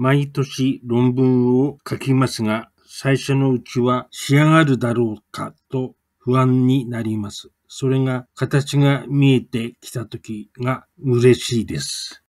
毎年論文を書きますが、最初のうちは仕上がるだろうかと不安になります。それが形が見えてきた時が嬉しいです。